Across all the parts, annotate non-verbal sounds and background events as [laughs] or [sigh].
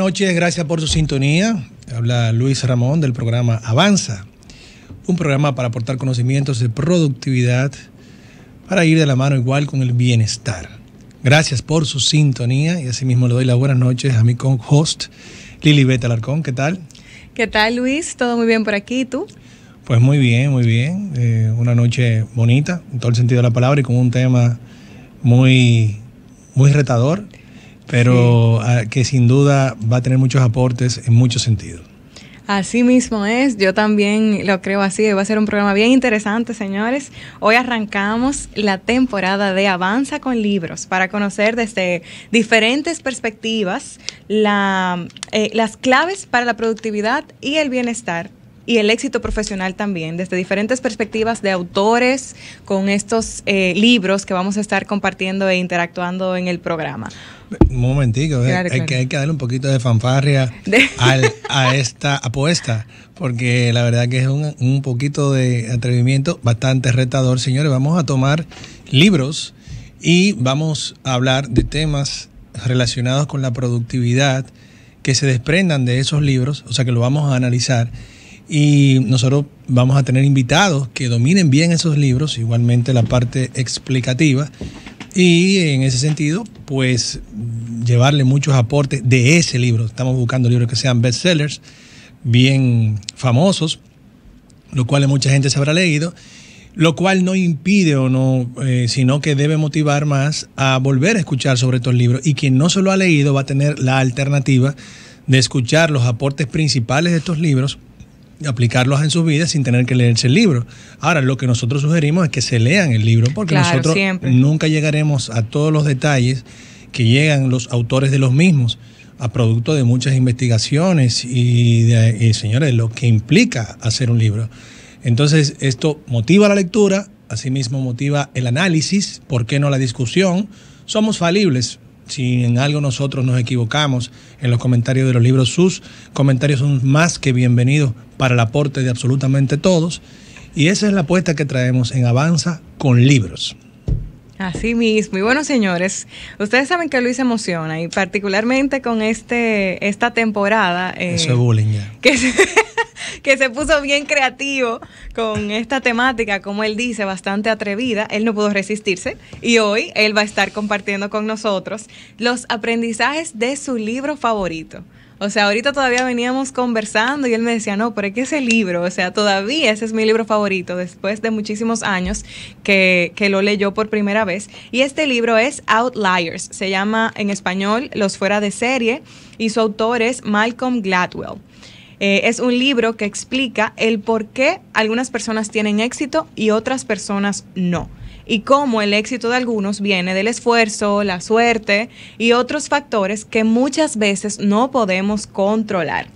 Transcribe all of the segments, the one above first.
noches, gracias por su sintonía. Habla Luis Ramón del programa Avanza, un programa para aportar conocimientos de productividad para ir de la mano igual con el bienestar. Gracias por su sintonía y asimismo le doy las buenas noches a mi co-host Lili Beta Alarcón. ¿Qué tal? ¿Qué tal Luis? ¿Todo muy bien por aquí? ¿Y tú? Pues muy bien, muy bien. Eh, una noche bonita, en todo el sentido de la palabra, y con un tema muy, muy retador, pero ah, que sin duda va a tener muchos aportes en muchos sentidos. Así mismo es, yo también lo creo así, va a ser un programa bien interesante, señores. Hoy arrancamos la temporada de Avanza con Libros para conocer desde diferentes perspectivas eh, las claves para la productividad y el bienestar y el éxito profesional también, desde diferentes perspectivas de autores con estos eh, libros que vamos a estar compartiendo e interactuando en el programa. Un momentico, eh. Hay, que, darle un poquito de fanfarria a esta apuesta, porque la verdad que es un poquito de atrevimiento bastante retador. Señores, vamos a tomar libros y vamos a hablar de temas relacionados con la productividad que se desprendan de esos libros, o sea que lo vamos a analizar y nosotros vamos a tener invitados que dominen bien esos libros, igualmente la parte explicativa y en ese sentido, pues llevarle muchos aportes de ese libro. Estamos buscando libros que sean bestsellers, bien famosos, los cuales mucha gente se habrá leído, lo cual no impide o no, eh, sino que debe motivar más a volver a escuchar sobre estos libros. Y quien no se lo ha leído va a tener la alternativa de escuchar los aportes principales de estos libros aplicarlos en sus vidas sin tener que leerse el libro. Ahora, lo que nosotros sugerimos es que se lean el libro, porque nosotros nunca llegaremos a todos los detalles que llegan los autores de los mismos, a producto de muchas investigaciones y, y señores, lo que implica hacer un libro. Entonces, esto motiva la lectura, asimismo motiva el análisis, ¿por qué no la discusión? Somos falibles, si en algo nosotros nos equivocamos en los comentarios de los libros, sus comentarios son más que bienvenidos para el aporte de absolutamente todos. Y esa es la apuesta que traemos en Avanza con libros. Así mismo. Y bueno, señores, ustedes saben que Luis emociona y particularmente con este esta temporada. Eh, Eso es bullying ya. [laughs] [laughs] que se puso bien creativo con esta temática, como él dice, bastante atrevida. Él no pudo resistirse y hoy él va a estar compartiendo con nosotros los aprendizajes de su libro favorito. O sea, ahorita todavía veníamos conversando y él me decía, no, pero es ese libro, o sea, todavía ese es mi libro favorito después de muchísimos años que, que, lo leyó por primera vez. Y este libro es Outliers, se llama en español Los fuera de serie y su autor es Malcolm Gladwell. Eh, es un libro que explica el por qué algunas personas tienen éxito y otras personas no y cómo el éxito de algunos viene del esfuerzo, la suerte y otros factores que muchas veces no podemos controlar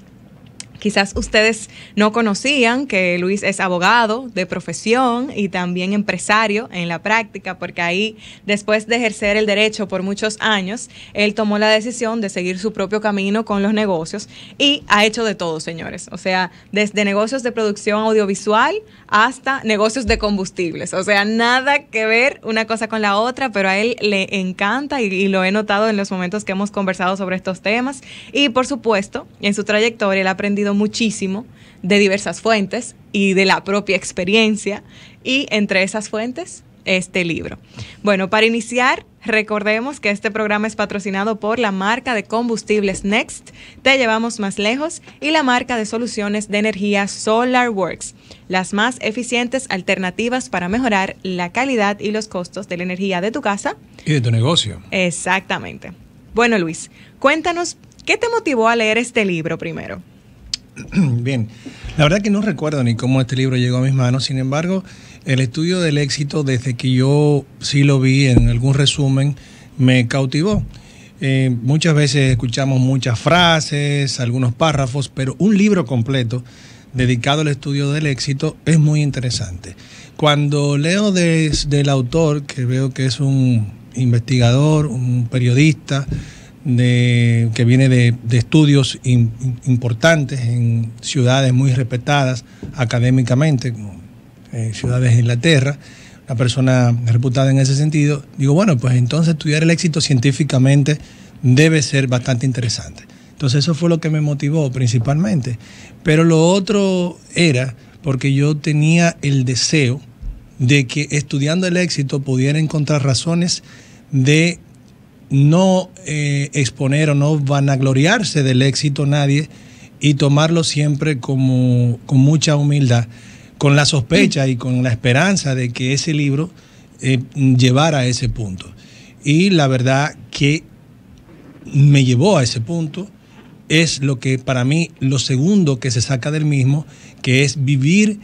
quizás ustedes no conocían que Luis es abogado de profesión y también empresario en la práctica, porque ahí, después de ejercer el derecho por muchos años, él tomó la decisión de seguir su propio camino con los negocios y ha hecho de todo, señores. O sea, desde negocios de producción audiovisual hasta negocios de combustibles. O sea, nada que ver una cosa con la otra, pero a él le encanta y, y lo he notado en los momentos que hemos conversado sobre estos temas. Y por supuesto, en su trayectoria él ha aprendido muchísimo de diversas fuentes y de la propia experiencia y entre esas fuentes este libro. Bueno, para iniciar, recordemos que este programa es patrocinado por la marca de combustibles Next, Te Llevamos Más Lejos y la marca de soluciones de energía SolarWorks, las más eficientes alternativas para mejorar la calidad y los costos de la energía de tu casa. Y de tu negocio. Exactamente. Bueno, Luis, cuéntanos, ¿qué te motivó a leer este libro primero? [clears throat] Bien, la verdad que no recuerdo ni cómo este libro llegó a mis manos, sin embargo, el estudio del éxito, desde que yo sí lo vi en algún resumen, me cautivó. Eh, muchas veces escuchamos muchas frases, algunos párrafos, pero un libro completo dedicado al estudio del éxito es muy interesante. Cuando leo de, del autor, que veo que es un investigador, un periodista, de, que viene de, estudios importantes en ciudades muy respetadas académicamente, como eh, ciudades de Inglaterra, una persona reputada en ese sentido, digo, bueno, pues entonces estudiar el éxito científicamente debe ser bastante interesante. Entonces eso fue lo que me motivó principalmente. Pero lo otro era porque yo tenía el deseo de que estudiando el éxito pudiera encontrar razones de no eh, exponer o no vanagloriarse del éxito nadie y tomarlo siempre como, con mucha humildad, con la sospecha y con la esperanza de que ese libro eh, llevara a ese punto. Y la verdad que me llevó a ese punto es lo que para mí lo segundo que se saca del mismo, que es vivir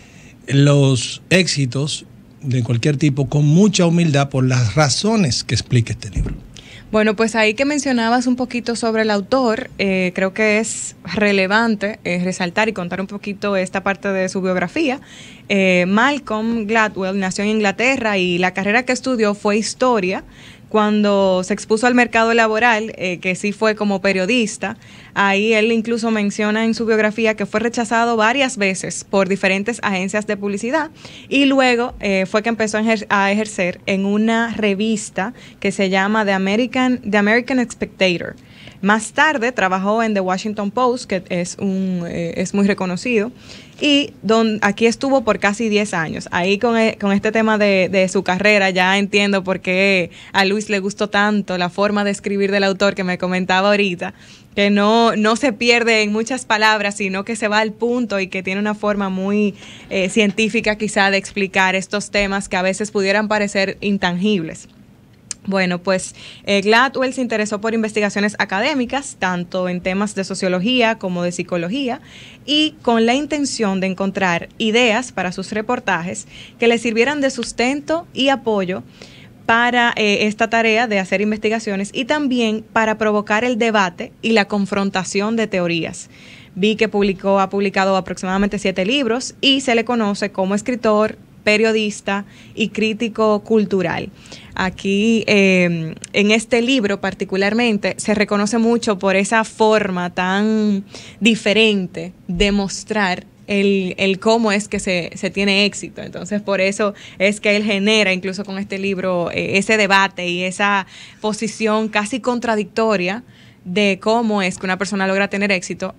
los éxitos de cualquier tipo con mucha humildad por las razones que explica este libro. Bueno, pues ahí que mencionabas un poquito sobre el autor, eh, creo que es relevante eh, resaltar y contar un poquito esta parte de su biografía. Eh, Malcolm Gladwell nació en Inglaterra y la carrera que estudió fue historia. Cuando se expuso al mercado laboral, que sí fue como periodista, Ahí él incluso menciona en su biografía que fue rechazado varias veces por diferentes agencias de publicidad y luego eh, fue que empezó a ejercer, a ejercer en una revista que se llama The American, The American Spectator más tarde trabajó en The Washington Post, que es, un, eh, muy reconocido, y aquí estuvo por casi 10 años. Ahí con, eh, este tema de, su carrera ya entiendo por qué a Luis le gustó tanto la forma de escribir del autor que me comentaba ahorita, que no, no se pierde en muchas palabras, sino que se va al punto y que tiene una forma muy eh, científica quizá de explicar estos temas que a veces pudieran parecer intangibles. Bueno, pues eh, Gladwell se interesó por investigaciones académicas, tanto en temas de sociología como de psicología, y con la intención de encontrar ideas para sus reportajes que le sirvieran de sustento y apoyo para eh, esta tarea de hacer investigaciones y también para provocar el debate y la confrontación de teorías. Vi que publicó, ha publicado aproximadamente siete libros y se le conoce como escritor, periodista y crítico cultural. Aquí, em, en este libro particularmente, se reconoce mucho por esa forma tan diferente de mostrar el, cómo es que se, tiene éxito. Entonces, por eso es que él genera, incluso con este libro, eh, ese debate y esa posición casi contradictoria de cómo es que una persona logra tener éxito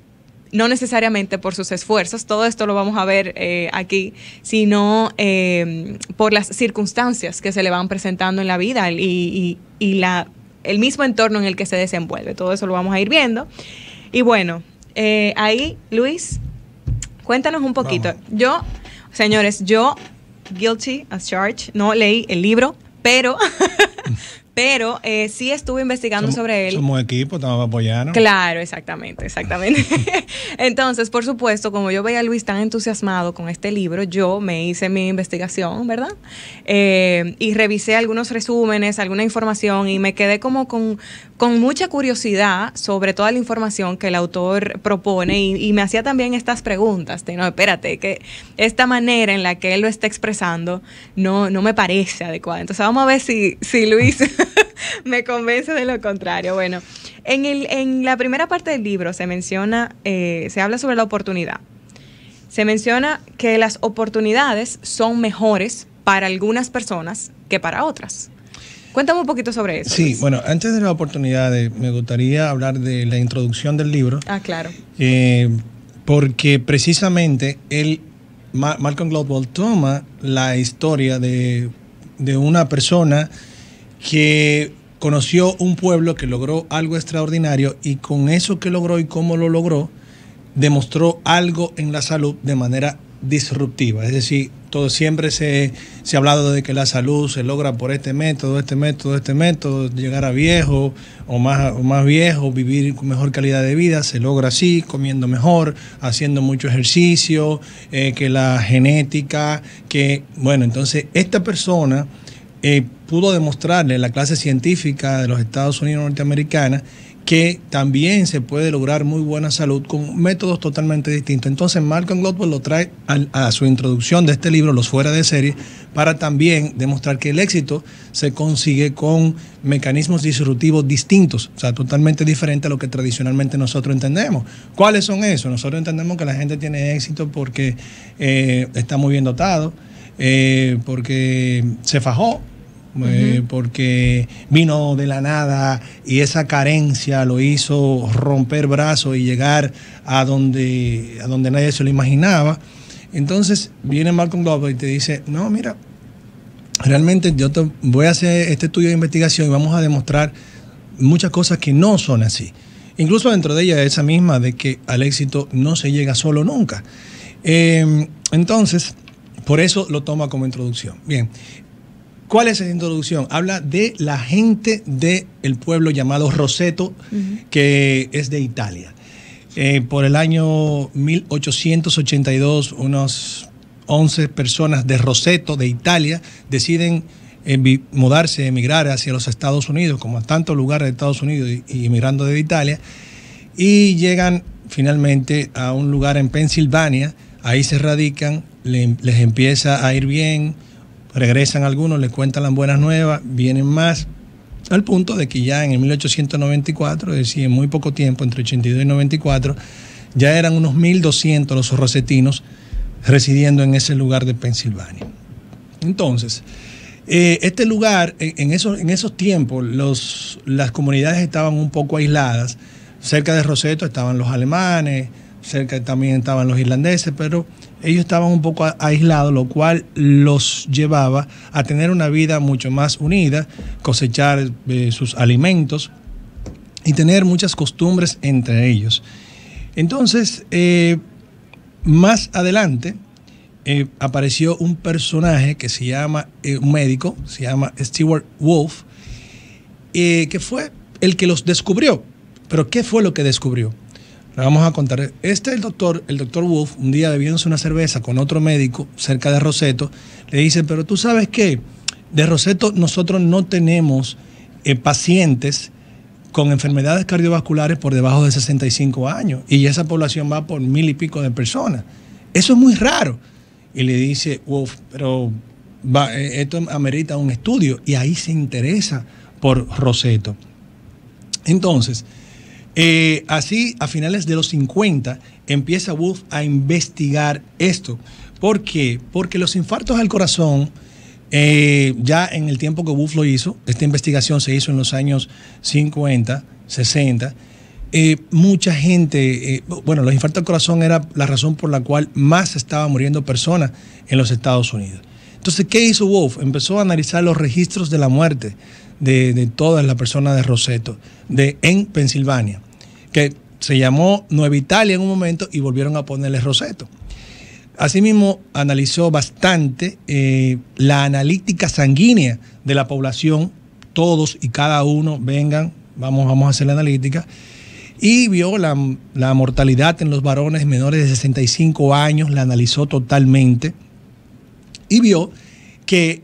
no necesariamente por sus esfuerzos, todo esto lo vamos a ver eh, aquí, sino eh, por las circunstancias que se le van presentando en la vida y, la, el mismo entorno en el que se desenvuelve. Todo eso lo vamos a ir viendo. Y bueno, eh, ahí, Luis, cuéntanos un poquito. Yo, señores, yo, guilty as charged, no leí el libro, pero [laughs] pero eh, sí estuve investigando sobre él. Somos equipo, estamos apoyando. Claro, exactamente, exactamente. [laughs] Entonces, por supuesto, como yo veía a Luis tan entusiasmado con este libro, yo me hice mi investigación, ¿verdad? Eh, y revisé algunos resúmenes, alguna información y me quedé como con, mucha curiosidad sobre toda la información que el autor propone y, me hacía también estas preguntas no, espérate, que esta manera en la que él lo está expresando no, no me parece adecuada. Entonces, vamos a ver si, si Luis... [laughs] me convence de lo contrario. Bueno, en, el, en la primera parte del libro se menciona, eh, se habla sobre la oportunidad. Se menciona que las oportunidades son mejores para algunas personas que para otras. Cuéntame un poquito sobre eso. Sí, bueno, antes de las oportunidades, me gustaría hablar de la introducción del libro. Ah, claro. Eh, porque precisamente él, Malcolm Gladwell, toma la historia de, de una persona que conoció un pueblo que logró algo extraordinario y con eso que logró y cómo lo logró, demostró algo en la salud de manera disruptiva. Es decir, todo, siempre se, ha hablado de que la salud se logra por este método, este método, este método, llegar a viejo o más, más viejo, vivir con mejor calidad de vida, se logra así, comiendo mejor, haciendo mucho ejercicio, eh, que la genética, que, bueno, entonces esta persona... Eh, pudo demostrarle la clase científica de los Estados Unidos norteamericanas que también se puede lograr muy buena salud con métodos totalmente distintos. Entonces Malcolm Gladwell lo trae a, su introducción de este libro, Los Fuera de Serie, para también demostrar que el éxito se consigue con mecanismos disruptivos distintos, o sea, totalmente diferente a lo que tradicionalmente nosotros entendemos. ¿Cuáles son esos? Nosotros entendemos que la gente tiene éxito porque eh, está muy bien dotado, eh, porque se fajó, eh, porque vino de la nada y esa carencia lo hizo romper brazos y llegar a donde, a donde nadie se lo imaginaba. Entonces viene Malcolm Glover y te dice, no, mira, realmente yo voy a hacer este estudio de investigación y vamos a demostrar muchas cosas que no son así. Incluso dentro de ella esa misma de que al éxito no se llega solo nunca. Em, entonces, por eso lo toma como introducción. Bien, ¿Cuál es esa introducción? Habla de la gente del pueblo llamado Roseto, que es de Italia. Eh, por el año 1882, unas 11 personas de Roseto, de Italia, deciden mudarse, emigrar hacia los Estados Unidos, como a tantos lugares de Estados Unidos y emigrando de Italia, y llegan finalmente a un lugar en Pensilvania, ahí se radican, les empieza a ir bien, regresan algunos, les cuentan las buenas nuevas, vienen más, al punto de que ya en el 1894, es decir, en muy poco tiempo, entre 82 y 94, ya eran unos 1.200 los rosetinos residiendo en ese lugar de Pensilvania. Entonces, eh, este lugar, en esos, en esos tiempos, las comunidades estaban un poco aisladas. Cerca de Roseto estaban los alemanes, cerca también estaban los irlandeses, pero ellos estaban un poco aislados, lo cual los llevaba a tener una vida mucho más unida, cosechar eh, sus alimentos y tener muchas costumbres entre ellos. Entonces, eh, más adelante eh, apareció un personaje que se llama, un médico, se llama Stewart Wolf, que fue el que los descubrió. Pero ¿qué fue lo que descubrió? vamos a contar. Este es el doctor, el doctor Wolf, un día bebiéndose una cerveza con otro médico cerca de Roseto, le dice, pero tú sabes qué, de Roseto nosotros no tenemos eh, pacientes con enfermedades cardiovasculares por debajo de 65 años y esa población va por mil y pico de personas. Eso es muy raro. Y le dice, Wolf, pero eh, esto amerita un estudio y ahí se interesa por Roseto. Entonces, eh, así, a finales de los 50, empieza Wolf a investigar esto. ¿Por qué? Porque los infartos al corazón, eh, ya en el tiempo que Wolf lo hizo, esta investigación se hizo en los años 50, 60, eh, mucha gente, bueno, los infartos al corazón era la razón por la cual más estaba muriendo personas en los Estados Unidos. Entonces, ¿qué hizo Wolf? Empezó a analizar los registros de la muerte de, todas las personas de Roseto, de, en Pensilvania, que se llamó Nueva Italia en un momento y volvieron a ponerle Roseto. Asimismo, analizó bastante eh, la analítica sanguínea de la población, todos y cada uno, vengan, vamos, vamos a hacer la analítica, y vio la, la mortalidad en los varones menores de 65 años, la analizó totalmente, y vio que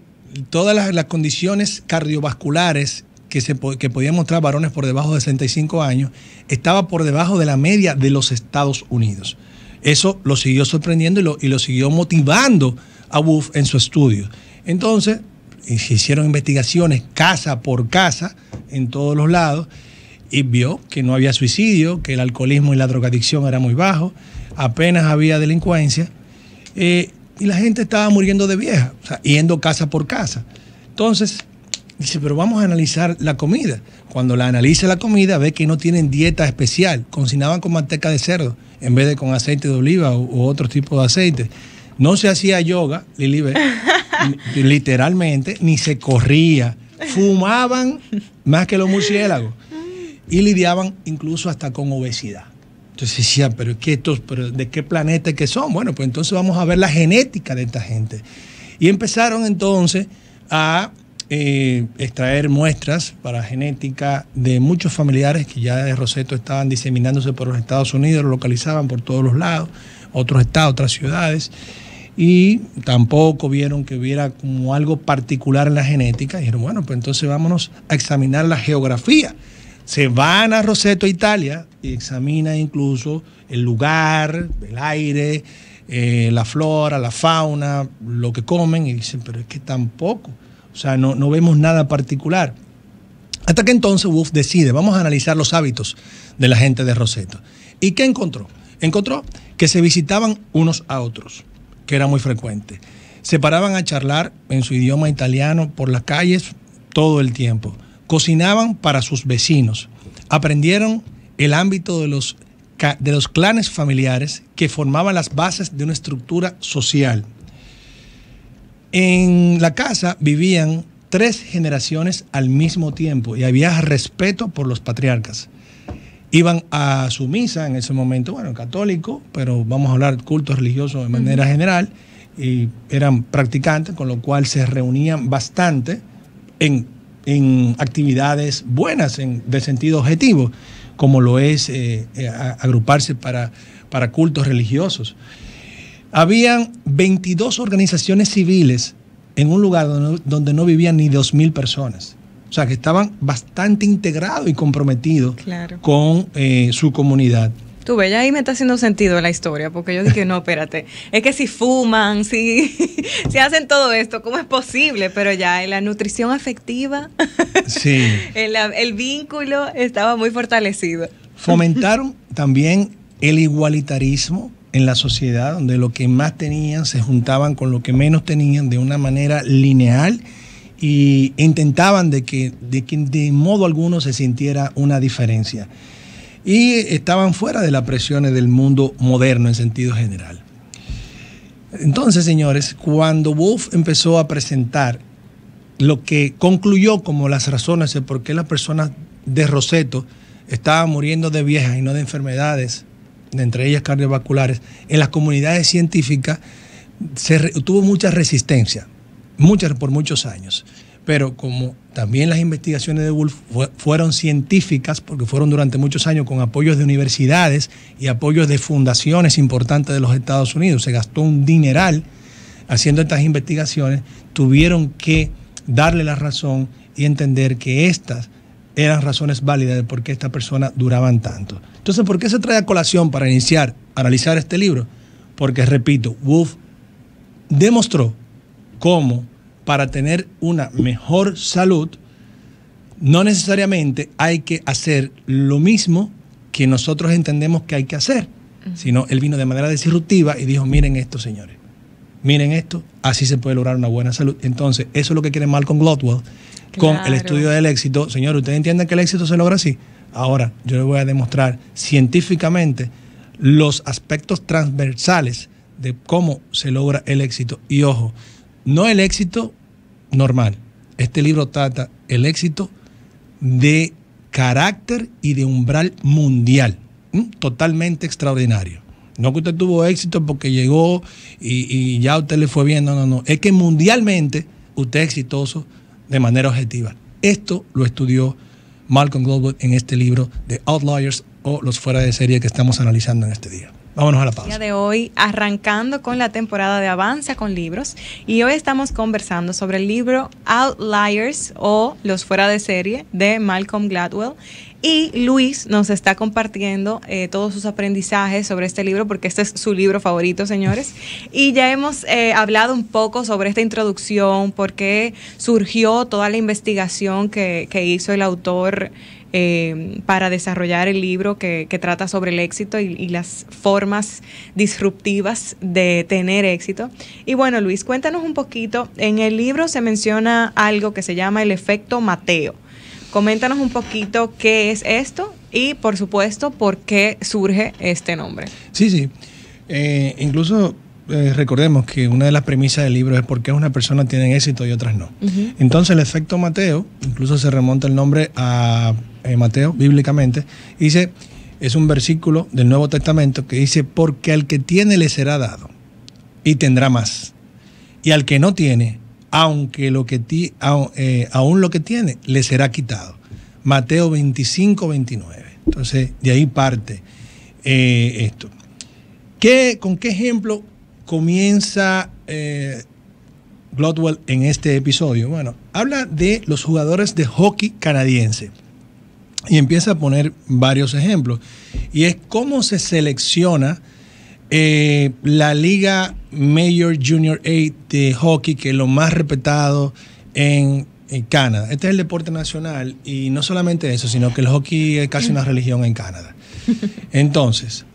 todas las, condiciones cardiovasculares que, se, podían mostrar varones por debajo de 65 años estaba por debajo de la media de los Estados Unidos. Eso lo siguió sorprendiendo y lo, siguió motivando a Wolf en su estudio. Entonces, se hicieron investigaciones casa por casa en todos los lados y vio que no había suicidio, que el alcoholismo y la drogadicción eran muy bajos, apenas había delincuencia. Eh, y la gente estaba muriendo de vieja, o sea, yendo casa por casa. Entonces, dice, pero vamos a analizar la comida. Cuando la analiza la comida, ve que no tienen dieta especial, cocinaban con manteca de cerdo en vez de con aceite de oliva u, otro tipo de aceite. No se hacía yoga, [laughs] literalmente, ni se corría. Fumaban más que los murciélagos y lidiaban incluso hasta con obesidad. Entonces decían, pero estos, ¿de qué planeta que son? Bueno, pues entonces vamos a ver la genética de esta gente. Y empezaron entonces a eh, extraer muestras para genética de muchos familiares que ya de Roseto estaban diseminándose por los Estados Unidos, lo localizaban por todos los lados, otros estados, otras ciudades. Y tampoco vieron que hubiera como algo particular en la genética. dijeron, bueno, pues entonces vámonos a examinar la geografía se van a Roseto, Italia, y examina incluso el lugar, el aire, eh, la flora, la fauna, lo que comen, y dicen, pero es que tampoco, o sea, no, no vemos nada particular. Hasta que entonces Wolf decide, vamos a analizar los hábitos de la gente de Roseto. ¿Y qué encontró? Encontró que se visitaban unos a otros, que era muy frecuente. Se paraban a charlar en su idioma italiano por las calles todo el tiempo cocinaban para sus vecinos. Aprendieron el ámbito de los, de los clanes familiares que formaban las bases de una estructura social. En la casa vivían tres generaciones al mismo tiempo y había respeto por los patriarcas. Iban a su misa en ese momento, bueno, católico, pero vamos a hablar culto religioso de manera general, y eran practicantes, con lo cual se reunían bastante en en actividades buenas en, sentido objetivo, como lo es eh, eh, agruparse para, para cultos religiosos. Habían 22 organizaciones civiles en un lugar donde, no vivían ni 2.000 personas. O sea, que estaban bastante integrados y comprometidos con eh, su comunidad. Tú ves, ya ahí me está haciendo sentido la historia, porque yo dije, no, [laughs] espérate, es que si fuman, [laughs] si, hacen todo esto, ¿cómo es posible? Pero ya en la nutrición afectiva, [laughs] el, vínculo estaba muy fortalecido. Fomentaron también el igualitarismo en la sociedad, donde lo que más tenían se juntaban con lo que menos tenían de una manera lineal y intentaban de que de, que de modo alguno se sintiera una diferencia y estaban fuera de las presiones del mundo moderno en sentido general. Entonces, señores, cuando Wolf empezó a presentar lo que concluyó como las razones de por qué las personas de Roseto estaban muriendo de viejas y no de enfermedades, entre ellas cardiovasculares, en las comunidades científicas se tuvo mucha resistencia, muchas por muchos años. Pero como también las investigaciones de Wolf fueron científicas, porque fueron durante muchos años con apoyos de universidades y apoyos de fundaciones importantes de los Estados Unidos, se gastó un dineral haciendo estas investigaciones, tuvieron que darle la razón y entender que estas eran razones válidas de por qué esta persona duraban tanto. Entonces, ¿por qué se trae a colación para iniciar, a analizar este libro? Porque, repito, Wolf demostró cómo para tener una mejor salud, no necesariamente hay que hacer lo mismo que nosotros entendemos que hay que hacer, sino él vino de manera disruptiva y dijo, miren esto, señores, miren esto, así se puede lograr una buena salud. Entonces, eso es lo que quiere Malcolm Gladwell con el estudio del éxito. Señor, ustedes entienden que el éxito se logra así. Ahora, yo les voy a demostrar científicamente los aspectos transversales de cómo se logra el éxito. Y ojo, no el éxito normal. Este libro trata el éxito de carácter y de umbral mundial. Totalmente extraordinario. No que usted tuvo éxito porque llegó y, ya usted le fue bien. No, no, no. Es que mundialmente usted es exitoso de manera objetiva. Esto lo estudió Malcolm Gladwell en este libro de Outliers o los fuera de serie que estamos analizando en este día. Vámonos a la pausa. Día de hoy, arrancando con la temporada de Avanza con libros. Y hoy estamos conversando sobre el libro Outliers o Los Fuera de Serie de Malcolm Gladwell. Y Luis nos está compartiendo eh, todos sus aprendizajes sobre este libro, porque este es su libro favorito, señores. [laughs] Y ya hemos eh, hablado un poco sobre esta introducción, por qué surgió toda la investigación que, que hizo el autor Em, para desarrollar el libro que, trata sobre el éxito y, las formas disruptivas de tener éxito. Y bueno, Luis, cuéntanos un poquito. En el libro se menciona algo que se llama el efecto Mateo. Coméntanos un poquito qué es esto y, por supuesto, por qué surge este nombre. Sí, sí. Eh, incluso eh, recordemos que una de las premisas del libro es por qué unas personas tienen éxito y otras no. Entonces el efecto Mateo, incluso se remonta el nombre a eh, Mateo, bíblicamente, dice, es un versículo del Nuevo Testamento que dice, porque al que tiene le será dado y tendrá más. Y al que no tiene, aunque lo que ti, aún eh, lo que tiene le será quitado. Mateo 25, 29. Entonces, de ahí parte eh, esto. ¿Qué, ¿Con qué ejemplo comienza eh, en este episodio? Bueno, habla de los jugadores de hockey canadiense y empieza a poner varios ejemplos. Y es cómo se selecciona eh, la Liga Major Junior A de hockey, que es lo más respetado en, Canadá. Este es el deporte nacional y no solamente eso, sino que el hockey es casi una religión en Canadá. [laughs] Entonces,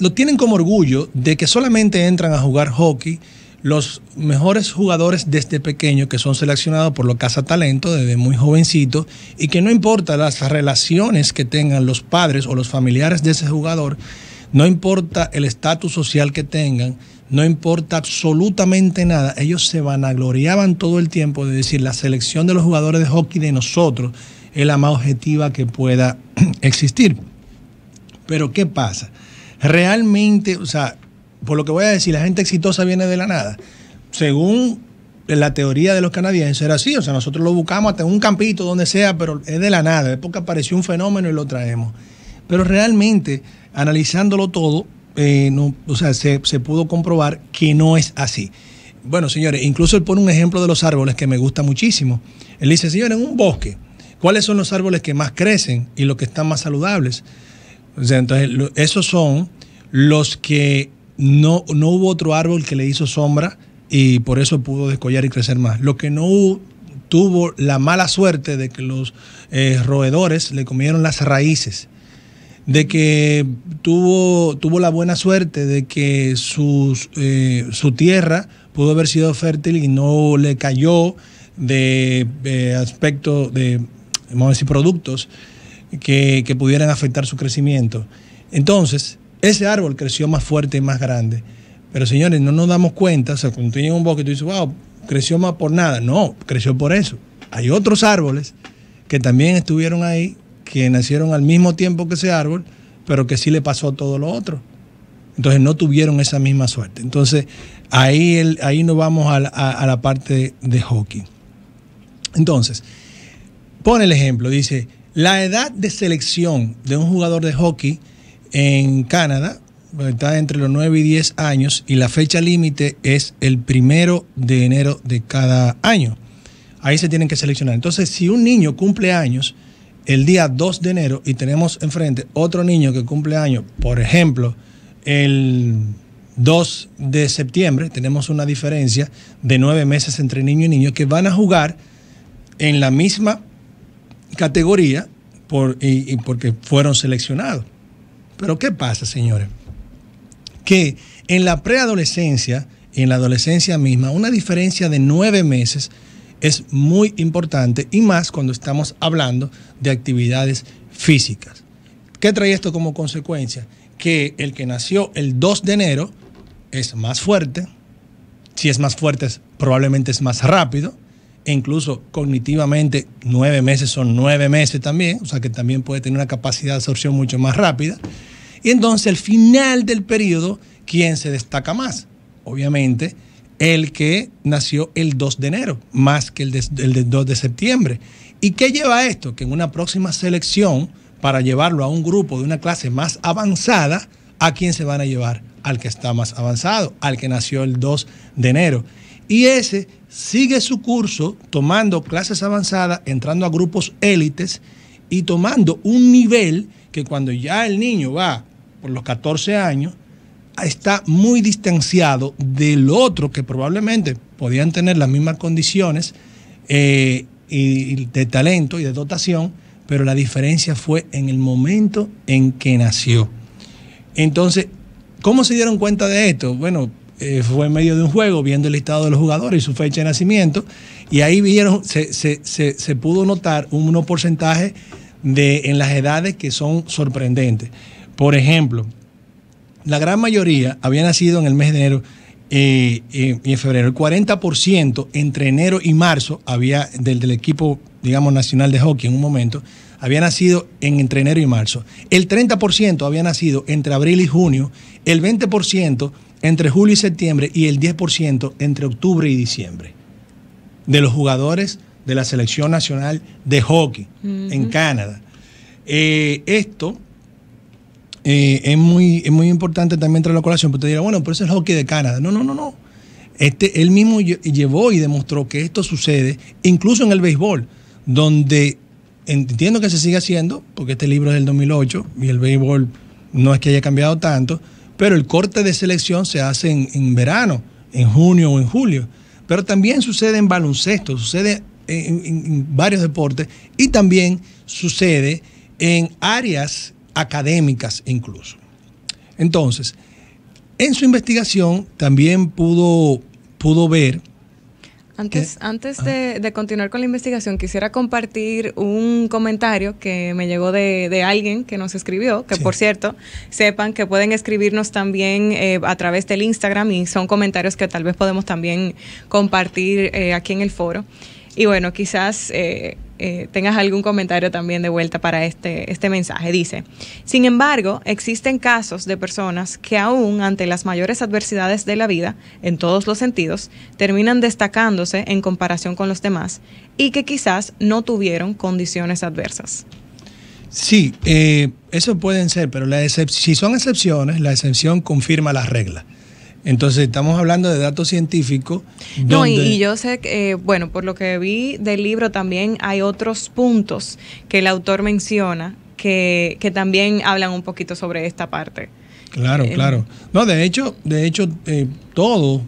lo tienen como orgullo de que solamente entran a jugar hockey los mejores jugadores desde pequeño que son seleccionados por lo Casa Talento... desde muy jovencito... y que no importa las relaciones que tengan los padres o los familiares de ese jugador, no importa el estatus social que tengan, no importa absolutamente nada, ellos se vanagloriaban todo el tiempo de decir la selección de los jugadores de hockey de nosotros es la más objetiva que pueda [clears throat] existir. Pero ¿qué pasa? Realmente, o sea, por lo que voy a decir, la gente exitosa viene de la nada. Según la teoría de los canadienses era así, o sea, nosotros lo buscamos hasta en un campito, donde sea, pero es de la nada, es porque apareció un fenómeno y lo traemos. Pero realmente, analizándolo todo, eh, no, o sea, se, se, pudo comprobar que no es así. Bueno, señores, incluso él pone un ejemplo de los árboles que me gusta muchísimo. Él dice, señores, en un bosque, ¿cuáles son los árboles que más crecen y los que están más saludables? O sea, entonces, esos son los que no, hubo otro árbol que le hizo sombra y por eso pudo descollar y crecer más. Lo que no hubo, tuvo la mala suerte de que los eh, roedores le comieron las raíces, de que tuvo, tuvo la buena suerte de que sus, eh, su tierra pudo haber sido fértil y no le cayó de aspecto de, productos que, que pudieran afectar su crecimiento. Entonces, ese árbol creció más fuerte y más grande. Pero señores, no nos damos cuenta, o sea, un bosque y tú dices, wow, creció más por nada. No, creció por eso. Hay otros árboles que también estuvieron ahí, que nacieron al mismo tiempo que ese árbol, pero que sí le pasó todo lo otro. Entonces no tuvieron esa misma suerte. Entonces ahí, ahí nos vamos a la, parte de, de hockey. Entonces, pone el ejemplo, dice, la edad de selección de un jugador de hockey en Canadá, está entre los 9 y 10 años y la fecha límite es el primero de enero de cada año. Ahí se tienen que seleccionar. Entonces, si un niño cumple años el día 2 de enero y tenemos enfrente otro niño que cumple años, por ejemplo, el 2 de septiembre, tenemos una diferencia de 9 meses entre niño y niño que van a jugar en la misma categoría por, y porque fueron seleccionados. Pero ¿qué pasa, señores? Que en la preadolescencia y en la adolescencia misma, una diferencia de nueve meses es muy importante y más cuando estamos hablando de actividades físicas. ¿Qué trae esto como consecuencia? Que el que nació el 2 de enero es más fuerte, si es más fuerte probablemente es más rápido, incluso cognitivamente nueve meses son nueve meses también, o sea que también puede tener una capacidad de absorción mucho más rápida. Y entonces al final del periodo, ¿quién se destaca más? Obviamente el que nació el 2 de enero, más que el, el del 2 de septiembre. ¿Y qué lleva a esto? Que en una próxima selección, para llevarlo a un grupo de una clase más avanzada, ¿a quién se van a llevar? Al que está más avanzado, al que nació el 2 de enero. Y ese sigue su curso tomando clases avanzadas, entrando a grupos élites y tomando un nivel que cuando ya el niño va por los 14 años, está muy distanciado del otro que probablemente podían tener las mismas condiciones eh, y de talento y de dotación, pero la diferencia fue en el momento en que nació. Entonces, ¿cómo se dieron cuenta de esto? Bueno, eh, fue en medio de un juego viendo el listado de los jugadores y su fecha de nacimiento, y ahí vieron, se, pudo notar un, porcentajes de, en las edades que son sorprendentes. Por ejemplo, la gran mayoría había nacido en el mes de enero eh, eh, y en febrero. El 40% entre enero y marzo había del, del equipo, digamos, nacional de hockey en un momento, había nacido en entre enero y marzo. El 30% había nacido entre abril y junio. El 20% entre julio y septiembre y el 10% entre octubre y diciembre de los jugadores de la selección nacional de hockey en Canadá. Eh, esto eh, es, muy, muy importante también traer la colación, porque te dirá, bueno, pero es el hockey de Canadá. No, no, no, no. Este, él mismo llevó y demostró que esto sucede, incluso en el béisbol, donde entiendo que se sigue haciendo, porque este libro es del 2008 y el béisbol no es que haya cambiado tanto, pero el corte de selección se hace en, verano, en junio o en julio. Pero también sucede en baloncesto, sucede en, varios deportes y también sucede en áreas académicas incluso. Entonces, en su investigación también pudo, pudo ver antes, antes ah. de, continuar con la investigación, quisiera compartir un comentario que me llegó de, alguien que nos escribió, que por cierto, sepan que pueden escribirnos también eh, a través del Instagram y son comentarios que tal vez podemos también compartir eh, aquí en el foro. Y bueno, quizás eh, eh, tengas algún comentario también de vuelta para este, este mensaje. Dice, sin embargo, existen casos de personas que aún ante las mayores adversidades de la vida, en todos los sentidos, terminan destacándose en comparación con los demás y que quizás no tuvieron condiciones adversas. Sí, eh, eso pueden ser, pero la si son excepciones, la excepción confirma las reglas. Entonces estamos hablando de datos científicos. No, y, yo sé que, eh, bueno, por lo que vi del libro también hay otros puntos que el autor menciona que, que también hablan un poquito sobre esta parte. Claro, eh, claro. No, de hecho, de hecho, eh, todos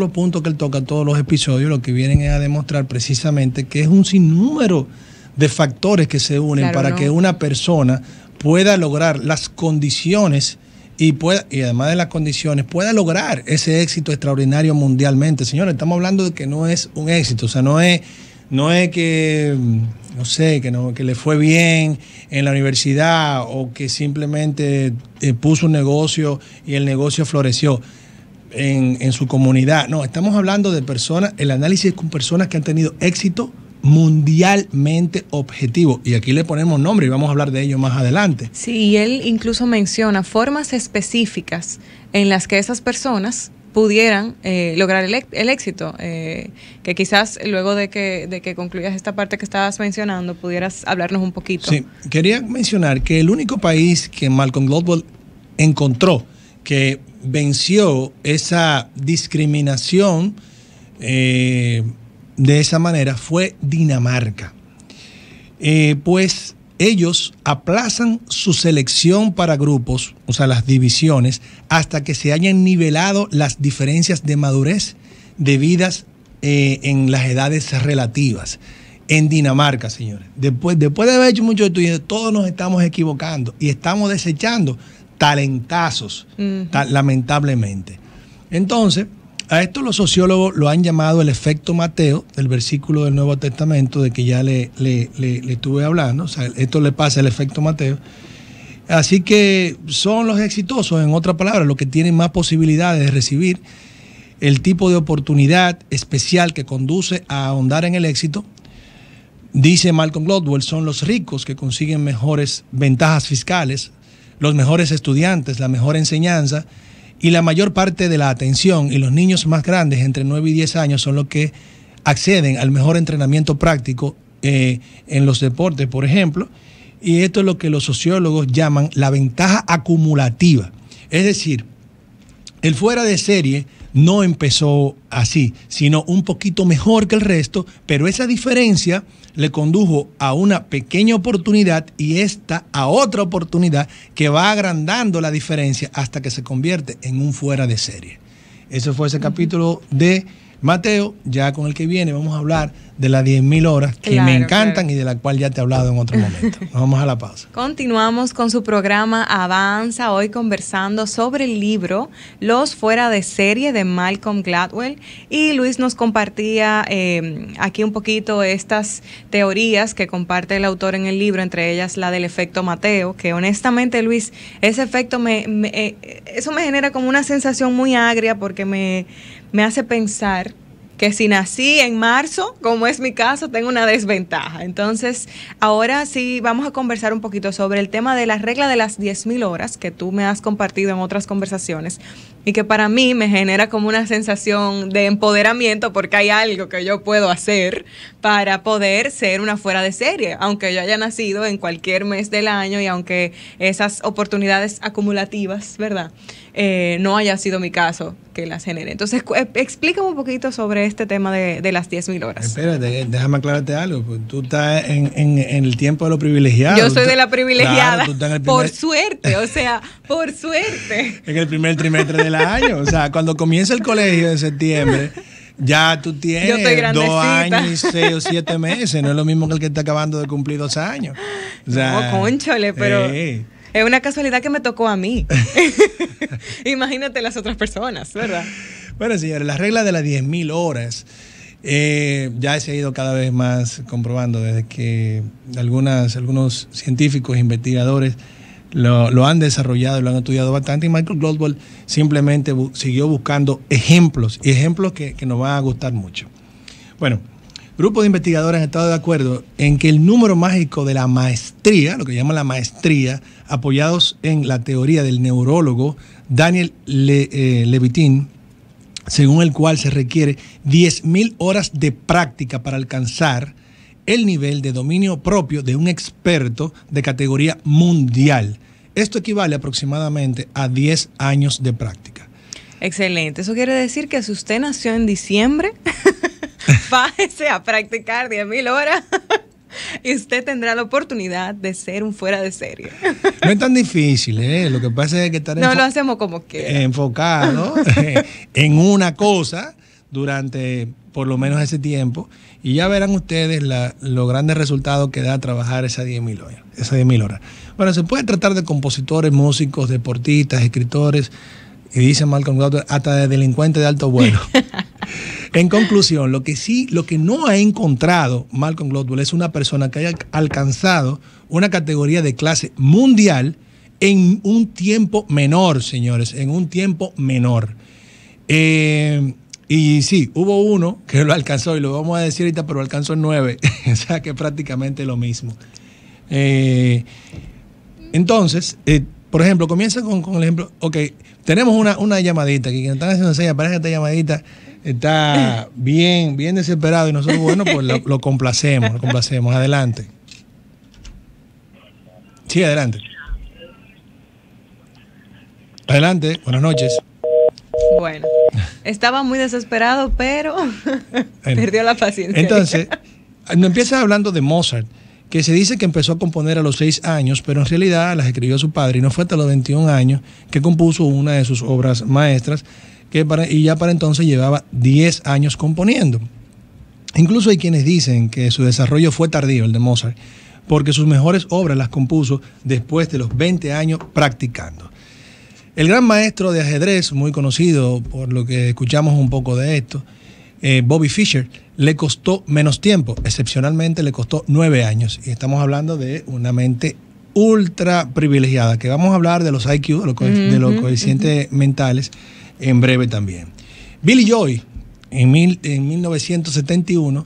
los puntos que él toca, todos los episodios, lo que vienen es a demostrar precisamente que es un sinnúmero de factores que se unen para que una persona pueda lograr las condiciones y, pueda, y además de las condiciones, pueda lograr ese éxito extraordinario mundialmente. Señores, estamos hablando de que no es un éxito, o sea, no es, no es que, mm, no sé, que, no, que le fue bien en la universidad o que simplemente eh, puso un negocio y el negocio floreció. En, en, su comunidad. No, estamos hablando de personas, el análisis con personas que han tenido éxito mundialmente objetivo. Y aquí le ponemos nombre y vamos a hablar de ello más adelante. Sí, y él incluso menciona formas específicas en las que esas personas pudieran eh, lograr el, éxito, eh, que quizás luego de que, de que concluyas esta parte que estabas mencionando, pudieras hablarnos un poquito. Sí, quería mencionar que el único país que Malcolm Gladwell encontró que venció esa discriminación eh, de esa manera fue Dinamarca. Eh, pues ellos aplazan su selección para grupos, o sea, las divisiones, hasta que se hayan nivelado las diferencias de madurez debidas eh, en las edades relativas. En Dinamarca, señores. Después, después de haber hecho mucho estudio, todos nos estamos equivocando y estamos desechando talentazos, lamentablemente. Entonces, a esto los sociólogos lo han llamado el efecto Mateo, del versículo del Nuevo Testamento de que ya le, le, estuve hablando. O sea, esto le pasa el efecto Mateo. Así que son los exitosos, en otra palabra los que tienen más posibilidades de recibir el tipo de oportunidad especial que conduce a ahondar en el éxito. Dice Malcolm Gladwell, son los ricos que consiguen mejores ventajas fiscales, los mejores estudiantes, la mejor enseñanza, y la mayor parte de la atención y los niños más grandes, entre 9 y 10 años, son los que acceden al mejor entrenamiento práctico eh, en los deportes, por ejemplo. Y esto es lo que los sociólogos llaman la ventaja acumulativa. Es decir, el fuera de serie no empezó así, sino un poquito mejor que el resto, pero esa diferencia le condujo a una pequeña oportunidad y esta a otra oportunidad que va agrandando la diferencia hasta que se convierte en un fuera de serie. Ese fue ese capítulo de Mateo, ya con el que viene vamos a hablar de las 10.000 horas que me encantan y de la cual ya te he hablado en otro [laughs] momento. Nos vamos a la pausa. Continuamos con su programa Avanza, hoy conversando sobre el libro Los fuera de serie de Malcolm Gladwell y Luis nos compartía eh, aquí un poquito estas teorías que comparte el autor en el libro, entre ellas la del efecto Mateo, que honestamente Luis, ese efecto me, eh, eso me genera como una sensación muy agria porque me me hace pensar que si nací en marzo, como es mi caso, tengo una desventaja. Entonces, ahora sí vamos a conversar un poquito sobre el tema de la regla de las 10.000 horas que tú me has compartido en otras conversaciones, y que para mí me genera como una sensación de empoderamiento porque hay algo que yo puedo hacer para poder ser una fuera de serie, aunque yo haya nacido en cualquier mes del año y aunque esas oportunidades acumulativas, ¿verdad? Eh, no haya sido mi caso que las genere. Entonces, eh, explícame un poquito sobre este tema de, de las 10.000 horas. Espérate, eh, déjame aclararte algo. Pues, tú estás en, en, el tiempo de los privilegiados. Yo soy de la privilegiada. Por suerte, o sea, por suerte. [laughs] en el primer trimestre de la años. O sea, cuando comienza el colegio de septiembre, ya tú tienes dos años, seis o siete meses. No es lo mismo que el que está acabando de cumplir dos años. O sea, pero. Eh. Es una casualidad que me tocó a mí. [laughs] Imagínate las otras personas, ¿verdad? Bueno, señores, la regla de las 10.000 horas eh, ya se ha ido cada vez más comprobando desde que algunas, algunos científicos, investigadores, lo, han desarrollado, lo han estudiado bastante y Michael Goldwell simplemente siguió buscando ejemplos y ejemplos que, nos van a gustar mucho. Bueno, grupo de investigadores han estado de acuerdo en que el número mágico de la maestría, lo que llaman la maestría, apoyados en la teoría del neurólogo Daniel eh, Levitin, según el cual se requiere 10.000 horas de práctica para alcanzar el nivel de dominio propio de un experto de categoría mundial. Esto equivale aproximadamente a 10 años de práctica. Excelente. Eso quiere decir que si usted nació en diciembre, ...pájese [laughs] a practicar 10.000 horas [laughs] y usted tendrá la oportunidad de ser un fuera de serie. [laughs] No es tan difícil, ¿eh? Lo que pasa es que estar no, lo hacemos como que enfocado en una cosa durante por lo menos ese tiempo y ya verán ustedes los grandes resultados que da trabajar esas 10.000 horas, horas. Bueno, se puede tratar de compositores, músicos, deportistas, escritores, y dice Malcolm Gladwell, hasta de delincuentes de alto vuelo. [laughs] en conclusión, lo que sí, lo que no ha encontrado Malcolm Gladwell es una persona que haya alcanzado una categoría de clase mundial en un tiempo menor, señores, en un tiempo menor. Eh, y sí, hubo uno que lo alcanzó, y lo vamos a decir ahorita, pero alcanzó el nueve. [laughs] o sea que es prácticamente lo mismo. Eh, entonces, eh, por ejemplo, comienza con, el ejemplo. Ok, tenemos una, llamadita que quien están haciendo señas parece que esta llamadita está [laughs] bien, bien desesperado y nosotros, bueno, pues lo, lo complacemos, lo complacemos. Adelante. Sí, adelante. Adelante, buenas noches. Bueno, estaba muy desesperado, pero [laughs] perdió la paciencia. Entonces, [laughs] ah, empieza hablando de Mozart, que se dice que empezó a componer a los seis años, pero en realidad las escribió su padre y no fue hasta los 21 años que compuso una de sus obras maestras, que y ya para entonces llevaba 10 años componiendo. Incluso hay quienes dicen que su desarrollo fue tardío, el de Mozart, porque sus mejores obras las compuso después de los 20 años practicando. El gran maestro de ajedrez, muy conocido por lo que escuchamos un poco de esto, eh, Bobby Fischer, le costó menos tiempo, excepcionalmente le costó nueve años. Y estamos hablando de una mente ultra privilegiada, que vamos a hablar de los IQ, de los, coeficientes mentales, en breve también. Billy Joy, en, en 1971,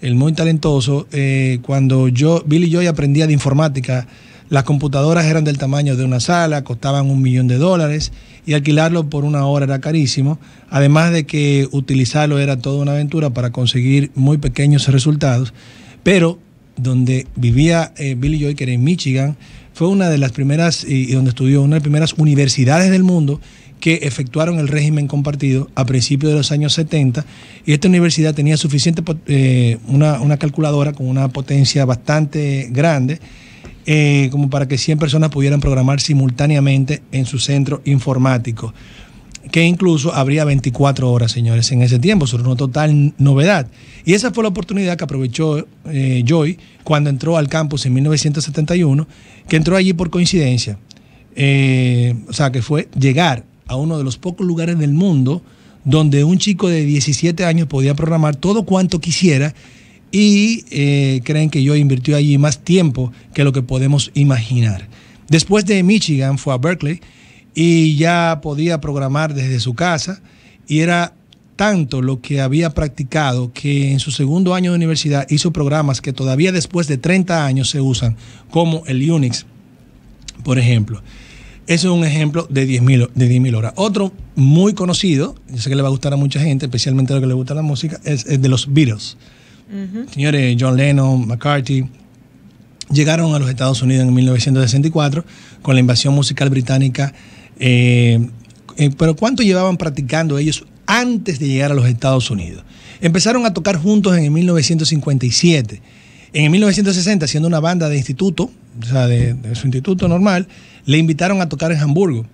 el muy talentoso, eh, cuando yo, Billy Joy aprendía de informática, las computadoras eran del tamaño de una sala, costaban un millón de dólares y alquilarlo por una hora era carísimo, además de que utilizarlo era toda una aventura para conseguir muy pequeños resultados, pero donde vivía eh, Billy Joy, en Michigan, fue una de las primeras, y donde estudió, una de las primeras universidades del mundo que efectuaron el régimen compartido a principios de los años 70 y esta universidad tenía suficiente, eh, una, una calculadora con una potencia bastante grande eh, como para que 100 personas pudieran programar simultáneamente en su centro informático, que incluso habría 24 horas, señores, en ese tiempo, eso era una total novedad. Y esa fue la oportunidad que aprovechó eh, Joy cuando entró al campus en 1971, que entró allí por coincidencia. Eh, o sea, que fue llegar a uno de los pocos lugares del mundo donde un chico de 17 años podía programar todo cuanto quisiera y eh, creen que yo invirtió allí más tiempo que lo que podemos imaginar. Después de Michigan fue a Berkeley y ya podía programar desde su casa y era tanto lo que había practicado que en su segundo año de universidad hizo programas que todavía después de 30 años se usan, como el Unix, por ejemplo. Ese es un ejemplo de 10.000 de 10 horas. Otro muy conocido, yo sé que le va a gustar a mucha gente, especialmente a los que le gusta la música, es, es de los Beatles señores John Lennon, McCarthy, llegaron a los Estados Unidos en 1964 con la invasión musical británica. Eh, eh, pero ¿cuánto llevaban practicando ellos antes de llegar a los Estados Unidos? Empezaron a tocar juntos en 1957. En 1960, siendo una banda de instituto, o sea, de su instituto normal, le invitaron a tocar en Hamburgo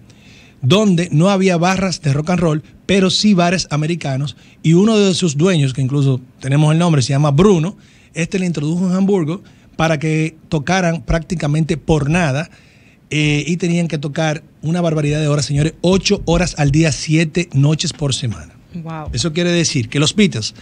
donde no había barras de rock and roll, pero sí bares americanos. Y uno de sus dueños, que incluso tenemos el nombre, se llama Bruno, este le introdujo en Hamburgo para que tocaran prácticamente por nada. Eh, y tenían que tocar una barbaridad de horas, señores, ocho horas al día, siete noches por semana. Eso quiere decir que los Beatles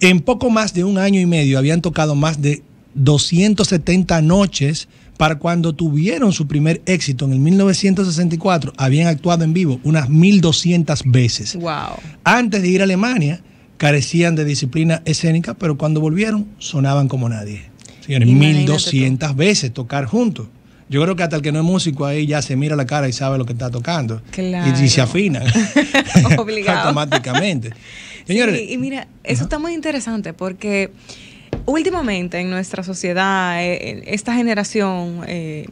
en poco más de un año y medio habían tocado más de 270 noches para cuando tuvieron su primer éxito en el 1964, habían actuado en vivo unas 1.200 veces. Wow. Antes de ir a Alemania, carecían de disciplina escénica, pero cuando volvieron, sonaban como nadie. Señores, 1.200 veces tocar juntos. Yo creo que hasta el que no es músico ahí ya se mira la cara y sabe lo que está tocando. Y, se afina [laughs] [laughs] automáticamente. Señores, y mira, eso está muy interesante porque últimamente en nuestra sociedad, eh, esta generación eh,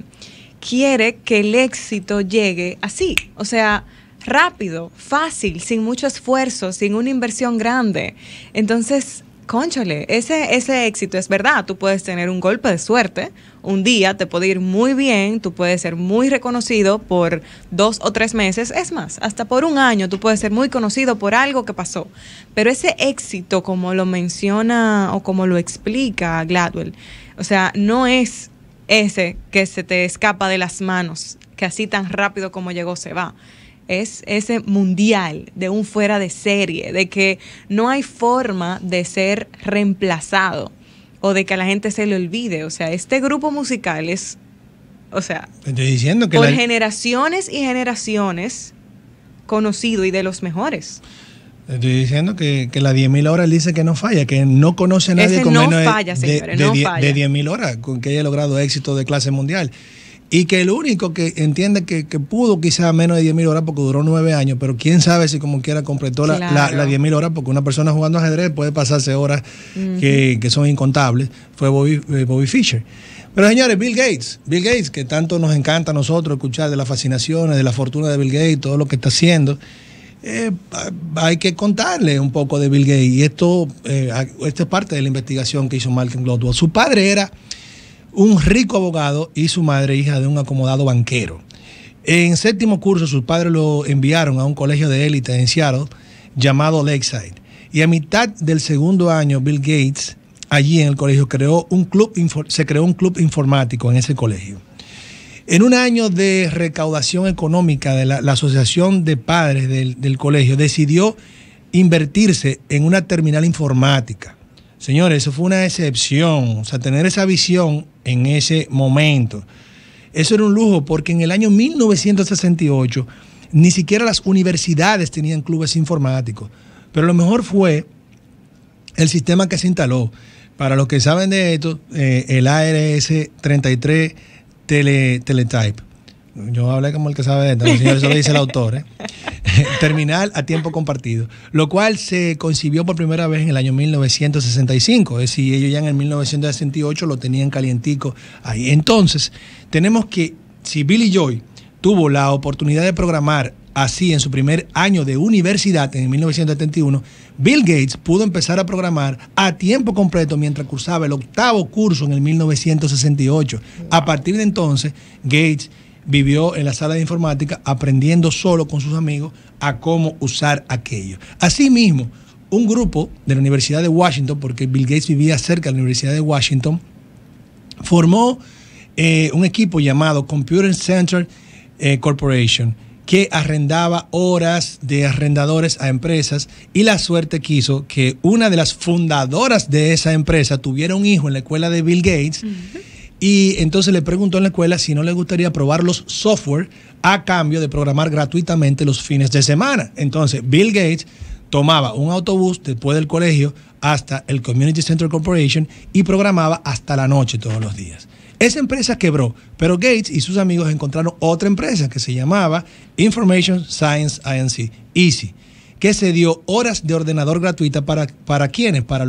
quiere que el éxito llegue así, o sea, rápido, fácil, sin mucho esfuerzo, sin una inversión grande. Entonces, Cónchale, ese, ese éxito es verdad, tú puedes tener un golpe de suerte, un día te puede ir muy bien, tú puedes ser muy reconocido por dos o tres meses, es más, hasta por un año tú puedes ser muy conocido por algo que pasó, pero ese éxito, como lo menciona o como lo explica Gladwell, o sea, no es ese que se te escapa de las manos, que así tan rápido como llegó se va es ese mundial de un fuera de serie, de que no hay forma de ser reemplazado o de que a la gente se le olvide. O sea, este grupo musical es, o sea, Estoy diciendo que por generaciones y generaciones conocido y de los mejores. Estoy diciendo que, que la 10.000 horas dice que no falla, que no conoce nadie con menos de, señores, de 10.000 horas, con que haya logrado éxito de clase mundial y que el único que entiende que, pudo quizás menos de 10.000 horas porque duró nueve años, pero quién sabe si como quiera completó las 10.000 horas, porque una persona jugando ajedrez puede pasarse horas que, son incontables, fue Bobby, Fisher eh, Fischer. Pero señores, Bill Gates, Bill Gates, que tanto nos encanta a nosotros escuchar de las fascinaciones, de la fortuna de Bill Gates, todo lo que está haciendo. Eh, hay que contarle un poco de Bill Gates y eh, esto, es parte de la investigación que hizo Malcolm Gladwell. Su padre era un rico abogado y su madre hija de un acomodado banquero. En séptimo curso sus padres lo enviaron a un colegio de élite en Seattle llamado Lakeside. Y a mitad del segundo año Bill Gates allí en el colegio creó un club, se creó un club informático en ese colegio. En un año de recaudación económica de la, Asociación de Padres del colegio decidió invertirse en una terminal informática Señores, eso fue una excepción. O sea, tener esa visión en ese momento. Eso era un lujo porque en el año 1968 ni siquiera las universidades tenían clubes informáticos. Pero lo mejor fue el sistema que se instaló. Para los que saben de esto, eh, el ARS 33 Teletype yo hablé como el que sabe de esto, eso lo dice el autor, ¿eh? [laughs] terminal a tiempo compartido, lo cual se concibió por primera vez en el año 1965, es decir, ellos ya en el 1968 lo tenían calientico ahí. Entonces, tenemos que, si Billy Joy tuvo la oportunidad de programar así en su primer año de universidad en 1971, Bill Gates pudo empezar a programar a tiempo completo mientras cursaba el octavo curso en el 1968. A partir de entonces, Gates vivió en la sala de informática aprendiendo solo con sus amigos a cómo usar aquello. Asimismo, un grupo de la Universidad de Washington, porque Bill Gates vivía cerca de la Universidad de Washington, formó eh, un equipo llamado Computer Center eh, Corporation que arrendaba horas de arrendadores a empresas y la suerte quiso que una de las fundadoras de esa empresa tuviera un hijo en la escuela de Bill Gates. Y entonces le preguntó en la escuela si no le gustaría probar los software a cambio de programar gratuitamente los fines de semana. Entonces Bill Gates tomaba un autobús después del colegio hasta el Community Center Corporation y programaba hasta la noche todos los días. Esa empresa quebró, pero Gates y sus amigos encontraron otra empresa que se llamaba Information Science Inc., EASY que se dio horas de ordenador gratuita para, para quienes, para,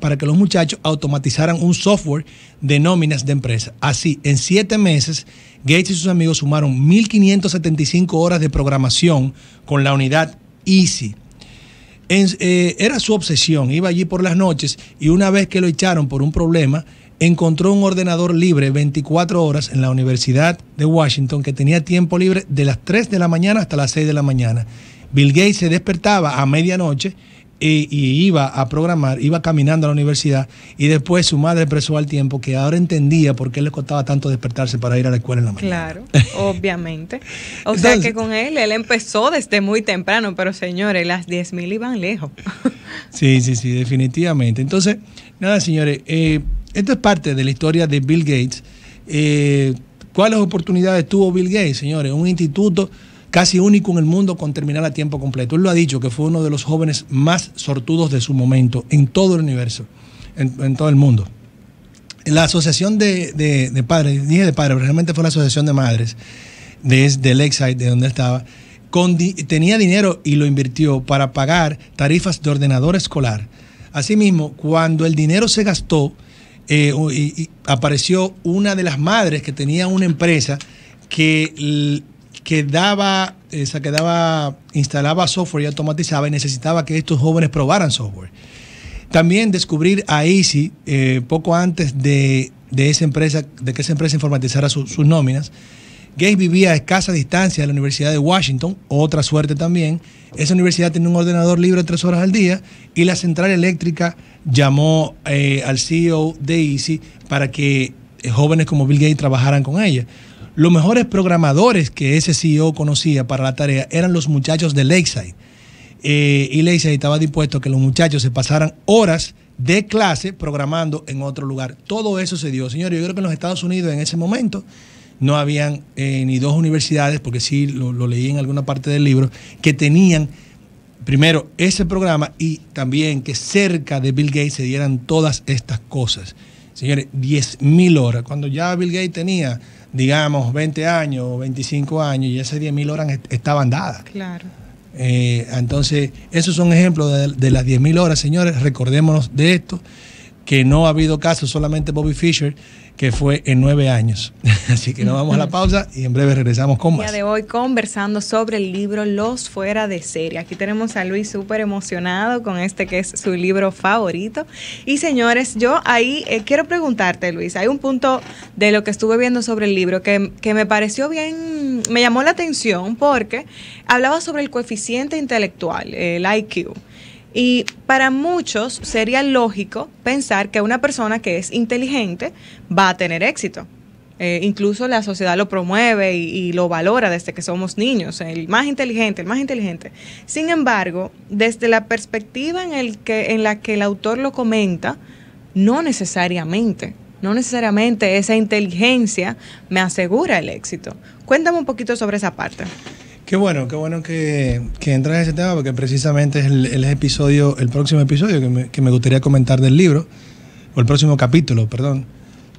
para que los muchachos automatizaran un software de nóminas de empresa. Así, en siete meses, Gates y sus amigos sumaron 1.575 horas de programación con la unidad Easy. Eh, era su obsesión, iba allí por las noches y una vez que lo echaron por un problema, encontró un ordenador libre 24 horas en la Universidad de Washington que tenía tiempo libre de las 3 de la mañana hasta las 6 de la mañana Bill Gates se despertaba a medianoche y, iba a programar, iba caminando a la universidad y después su madre expresó al tiempo que ahora entendía por qué le costaba tanto despertarse para ir a la escuela en la mañana. Claro, obviamente. [laughs] O sea que con él, él empezó desde muy temprano, pero señores, las 10.000 iban lejos. [laughs] sí, sí, sí, definitivamente. Entonces, nada, señores, eh, esto es parte de la historia de Bill Gates. Eh, ¿Cuáles oportunidades tuvo Bill Gates, señores? Un instituto casi único en el mundo con terminar a tiempo completo. Él lo ha dicho, que fue uno de los jóvenes más sortudos de su momento en todo el universo, en, todo el mundo. La asociación de, de, padres, dije de padres, pero realmente fue la asociación de madres desde Lakeside, de donde estaba, tenía dinero y lo invirtió para pagar tarifas de ordenador escolar. Asimismo, cuando el dinero se gastó, eh, apareció una de las madres que tenía una empresa que que daba, esa eh, instalaba software y automatizaba y necesitaba que estos jóvenes probaran software. También descubrir a Easy eh, poco antes de, de, esa empresa, de que esa empresa informatizara sus nóminas. Gay vivía a escasa distancia de la Universidad de Washington, otra suerte también. Esa universidad tenía un ordenador libre tres horas al día y la central eléctrica llamó eh, al CEO de Easy para que jóvenes como Bill Gates trabajaran con ella. Los mejores programadores que ese CEO conocía para la tarea eran los muchachos de Lakeside. Eh, y Lakeside estaba dispuesto a que los muchachos se pasaran horas de clase programando en otro lugar. Todo eso se dio. Señores, yo creo que en los Estados Unidos en ese momento no habían eh, ni dos universidades, porque sí lo, lo leí en alguna parte del libro, que tenían primero ese programa y también que cerca de Bill Gates se dieran todas estas cosas. Señores, 10.000 horas. Cuando ya Bill Gates tenía digamos, 20 años, 25 años, y esas mil horas estaban dadas. Claro. Eh, entonces, esos son ejemplos de, de las 10.000 horas, señores. Recordémonos de esto, que no ha habido casos, solamente Bobby Fischer que fue en nueve años. [laughs] Así que nos vamos a la pausa y en breve regresamos con más. El día de hoy conversando sobre el libro Los Fuera de Serie. Aquí tenemos a Luis súper emocionado con este que es su libro favorito. Y señores, yo ahí eh, quiero preguntarte, Luis, hay un punto de lo que estuve viendo sobre el libro que, que me pareció bien, me llamó la atención porque hablaba sobre el coeficiente intelectual, el IQ. Y para muchos sería lógico pensar que una persona que es inteligente va a tener éxito. Eh, incluso la sociedad lo promueve y, lo valora desde que somos niños, el más inteligente, el más inteligente. Sin embargo, desde la perspectiva en, en la que el autor lo comenta, no necesariamente, no necesariamente esa inteligencia me asegura el éxito. Cuéntame un poquito sobre esa parte. Qué bueno, qué bueno que, entras en ese tema porque precisamente es el, episodio, el próximo episodio que me, gustaría comentar del libro, o el próximo capítulo, perdón,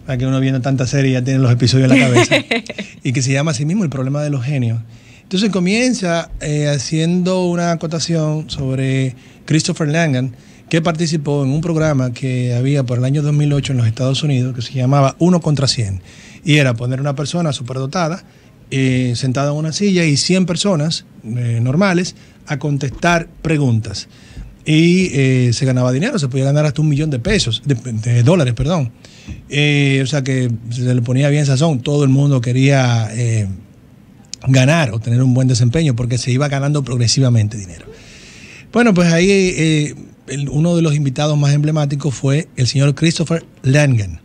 para que uno viendo tanta serie ya tiene los episodios en la cabeza, [laughs] y que se llama así mismo El problema de los genios. Entonces comienza eh, haciendo una acotación sobre Christopher Langan, que participó en un programa que había por el año 2008 en los Estados Unidos que se llamaba Uno contra 100. Y era poner una persona superdotada eh, sentado en una silla y 100 personas eh, normales a contestar preguntas. Y eh, se ganaba dinero, se podía ganar hasta un millón de pesos, de, dólares, perdón. o sea que se le ponía bien sazón, todo el mundo quería ganar o tener un buen desempeño porque se iba ganando progresivamente dinero. Bueno, pues ahí uno de los invitados más emblemáticos fue el señor Christopher Langen.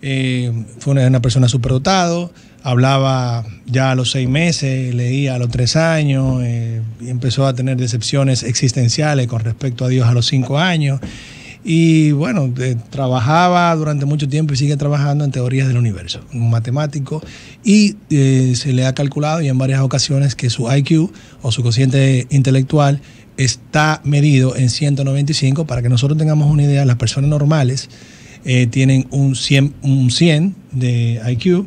fue una, una persona superdotado, hablaba ya a los seis meses, leía a los tres años, eh, y empezó a tener decepciones existenciales con respecto a Dios a los cinco años. Y bueno, eh, trabajaba durante mucho tiempo y sigue trabajando en teorías del universo, un matemático, y eh, se le ha calculado y en varias ocasiones que su IQ o su cociente intelectual está medido en 195. Para que nosotros tengamos una idea, las personas normales tienen un 100, un 100 de IQ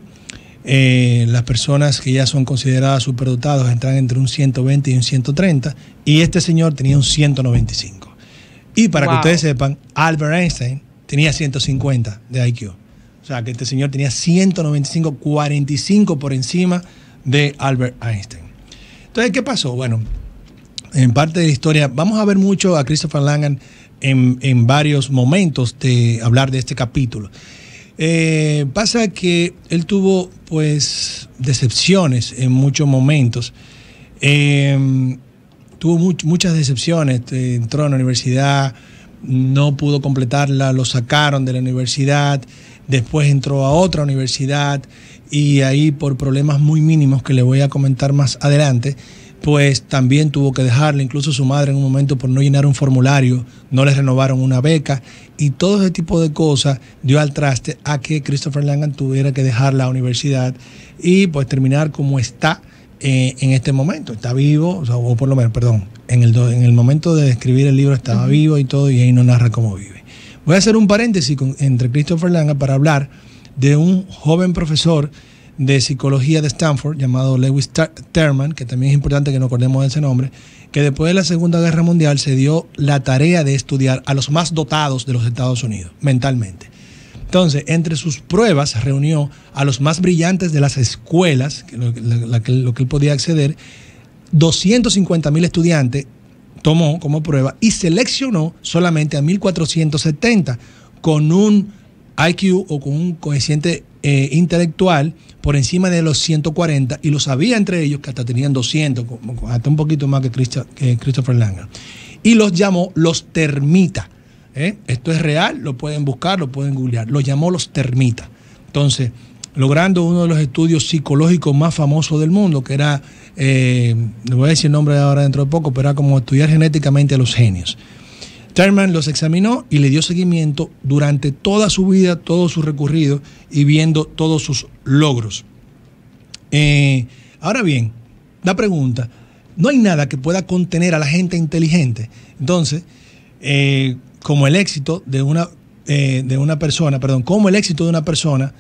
eh, las personas que ya son consideradas superdotadas entran entre un 120 y un 130, y este señor tenía un 195. Y para que ustedes sepan, Albert Einstein tenía 150 de IQ. O sea, que este señor tenía 195, 45 por encima de Albert Einstein. Entonces, ¿qué pasó? Bueno, en parte de la historia, vamos a ver mucho a Christopher Langan en, en varios momentos de hablar de este capítulo. Eh, pasa que él tuvo pues decepciones en muchos momentos. Em, tuvo muchas decepciones, eh, entró en la universidad, no pudo completarla, lo sacaron de la universidad, después entró a otra universidad y ahí por problemas muy mínimos que le voy a comentar más adelante, pues también tuvo que dejarle, incluso su madre en un momento por no llenar un formulario, no le renovaron una beca y todo ese tipo de cosas dio al traste a que Christopher Langan tuviera que dejar la universidad y pues terminar como está eh, en este momento. Está vivo, o, por lo menos, perdón, en el, en el momento de escribir el libro estaba vivo y todo, y ahí no narra cómo vive. Voy a hacer un paréntesis entre Christopher Langan para hablar de un joven profesor de psicología de Stanford llamado Lewis Terman, que también es importante que nos acordemos de ese nombre, que después de la Segunda Guerra Mundial se dio la tarea de estudiar a los más dotados de los Estados Unidos mentalmente. Entonces, entre sus pruebas reunió a los más brillantes de las escuelas, lo, lo que él podía acceder, 250 mil estudiantes tomó como prueba y seleccionó solamente a 1470 con un IQ o con un coeficiente eh, intelectual por encima de los 140 y lo sabía entre ellos que hasta tenían 200, hasta un poquito más que, Christopher Langer. Y los llamó los termitas. ¿eh? Esto es real, lo pueden buscar, lo pueden googlear. Los llamó los termitas. Entonces, logrando uno de los estudios psicológicos más famosos del mundo, que era, eh, le voy a decir el nombre ahora dentro de poco, pero era como estudiar genéticamente a los genios. Terman los examinó y le dio seguimiento durante toda su vida, todo su recorrido y viendo todos sus logros. Eh, ahora bien, la pregunta, no hay nada que pueda contener a la gente inteligente. Entonces, eh, como el éxito de una, eh, de una persona, perdón, como el éxito de una persona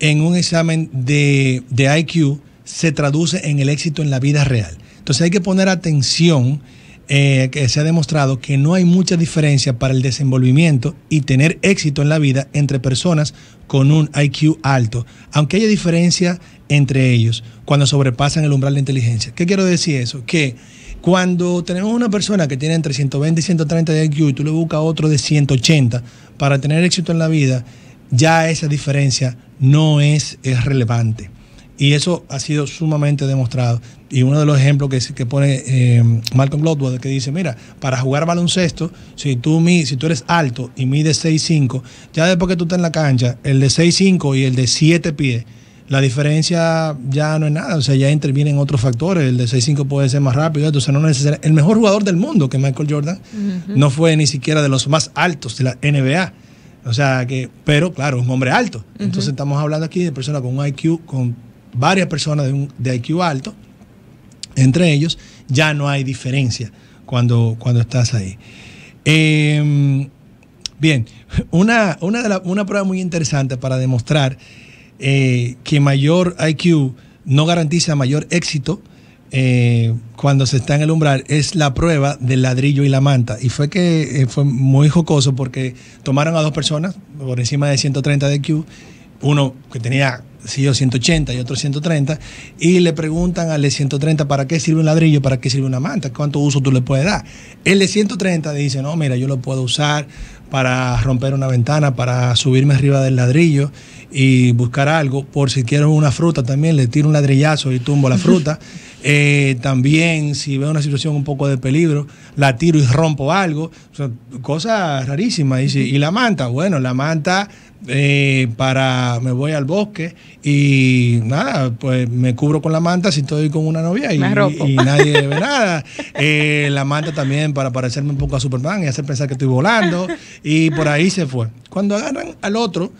en un examen de, de IQ se traduce en el éxito en la vida real. Entonces hay que poner atención eh, que se ha demostrado que no hay mucha diferencia para el desenvolvimiento y tener éxito en la vida entre personas con un IQ alto, aunque haya diferencia entre ellos cuando sobrepasan el umbral de inteligencia. ¿Qué quiero decir eso? Que cuando tenemos una persona que tiene entre 120 y 130 de IQ y tú le buscas otro de 180 para tener éxito en la vida, ya esa diferencia no es relevante. Y eso ha sido sumamente demostrado. Y uno de los ejemplos que, que pone eh, Malcolm Gladwell, que dice, mira, para jugar baloncesto, si tú, si tú eres alto y mides 6'5", ya después que tú estás en la cancha, el de 6'5 y el de 7 pies, la diferencia ya no es nada, o sea, ya intervienen otros factores, el de 6'5 puede ser más rápido, entonces no necesariamente... El mejor jugador del mundo, que Michael Jordan, no fue ni siquiera de los más altos de la NBA. O sea que, pero claro, es un hombre alto. Entonces estamos hablando aquí de personas con un IQ, con varias personas de, un, de IQ alto, entre ellos, ya no hay diferencia cuando, cuando estás ahí. Em, bien, una, una, prueba muy interesante para demostrar eh, que mayor IQ no garantiza mayor éxito eh, cuando se está en el umbral es la prueba del ladrillo y la manta. Y fue que eh, fue muy jocoso porque tomaron a dos personas por encima de 130 de IQ uno que tenía si 180 y otro 130, y le preguntan al de 130 para qué sirve un ladrillo, para qué sirve una manta, cuánto uso tú le puedes dar. El de 130 dice, no, mira, yo lo puedo usar para romper una ventana, para subirme arriba del ladrillo y buscar algo. Por si quiero una fruta también, le tiro un ladrillazo y tumbo la fruta. [laughs] Eh, también si veo una situación un poco de peligro, la tiro y rompo algo. Cosa rarísima. cosas y la manta, bueno, la manta eh, para me voy al bosque y nada, pues me cubro con la manta si estoy con una novia y, nadie ve nada. Eh, la manta también para parecerme un poco a Superman y hacer pensar que estoy volando y por ahí se fue. Cuando agarran al otro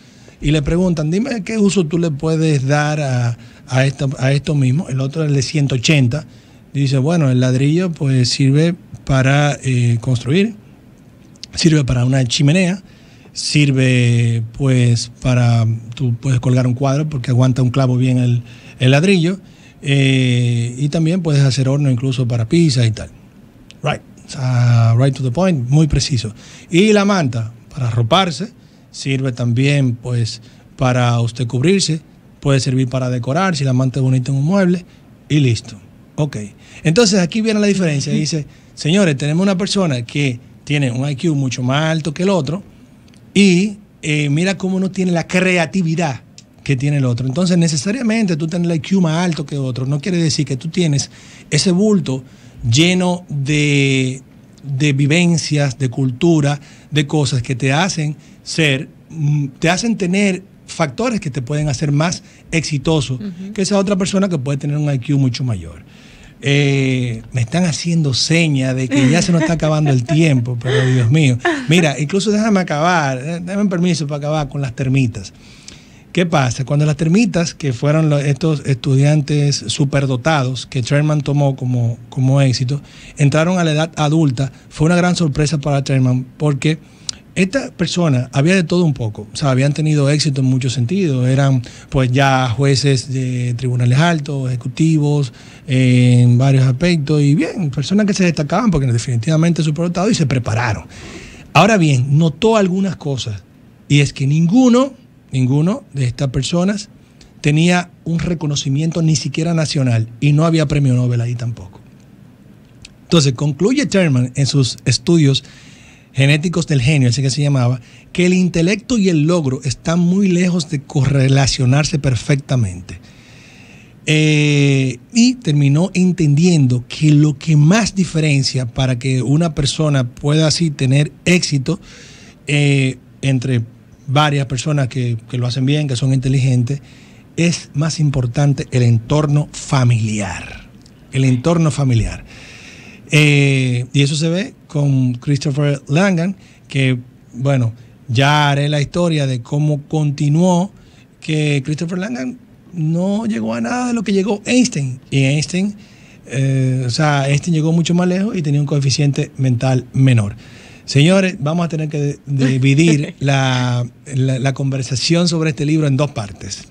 y le preguntan, dime qué uso tú le puedes dar a, a, esto, a esto mismo, el otro es de 180, dice, bueno, el ladrillo pues sirve para eh, construir, sirve para una chimenea sirve pues para, tú puedes colgar un cuadro porque aguanta un clavo bien el, ladrillo eh, y también puedes hacer horno incluso para pizza y tal. Right, right to the point, muy preciso. Y la manta para roparse sirve también pues para usted cubrirse, puede servir para decorar si la manta es bonita en un mueble y listo. Ok, entonces aquí viene la diferencia, dice, señores, tenemos una persona que tiene un IQ mucho más alto que el otro, y eh, mira cómo uno tiene la creatividad que tiene el otro. Entonces, necesariamente tú tienes el IQ más alto que otro. No quiere decir que tú tienes ese bulto lleno de, vivencias, de cultura, de cosas que te hacen ser, mm, te hacen tener factores que te pueden hacer más exitoso que esa otra persona que puede tener un IQ mucho mayor. Eh, me están haciendo seña de que ya se nos está acabando el tiempo, pero Dios mío. Mira, incluso déjame acabar, eh, dame permiso para acabar con las termitas. ¿Qué pasa? Cuando las termitas, que fueron estos estudiantes superdotados que Sherman tomó como, como éxito, entraron a la edad adulta, fue una gran sorpresa para Sherman porque esta persona había de todo un poco, o sea, habían tenido éxito en muchos sentidos, eran pues ya jueces de tribunales altos, ejecutivos, en varios aspectos, y bien, personas que se destacaban porque definitivamente su y se prepararon. Ahora bien, notó algunas cosas, y es que ninguno, ninguno de estas personas tenía un reconocimiento ni siquiera nacional, y no había premio Nobel ahí tampoco. Entonces, concluye Sherman en sus estudios Genéticos del Genio, así que se llamaba, que el intelecto y el logro están muy lejos de correlacionarse perfectamente. Eh, y terminó entendiendo que lo que más diferencia para que una persona pueda así tener éxito eh, entre varias personas que lo hacen bien, que son inteligentes, es más importante el entorno familiar. El entorno familiar. Eh, y eso se ve con Christopher Langan, que, bueno, ya haré la historia de cómo continuó que Christopher Langan no llegó a nada de lo que llegó Einstein. Y Einstein, eh, o sea, Einstein llegó mucho más lejos y tenía un coeficiente mental menor. Señores, vamos a tener que [laughs] dividir la conversación sobre este libro en dos partes.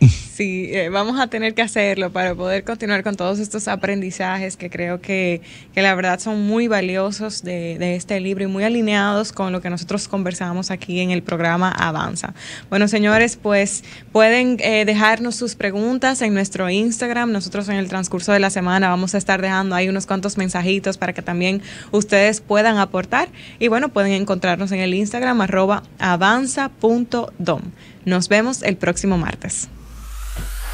[laughs] Sí, eh, vamos a tener que hacerlo para poder continuar con todos estos aprendizajes que creo que, la verdad son muy valiosos de, este libro y muy alineados con lo que nosotros conversamos aquí en el programa Avanza. Bueno, señores, pues pueden eh, dejarnos sus preguntas en nuestro Instagram. Nosotros en el transcurso de la semana vamos a estar dejando ahí unos cuantos mensajitos para que también ustedes puedan aportar. Y bueno, pueden encontrarnos en el Instagram arroba avanza.dom. Nos vemos el próximo martes.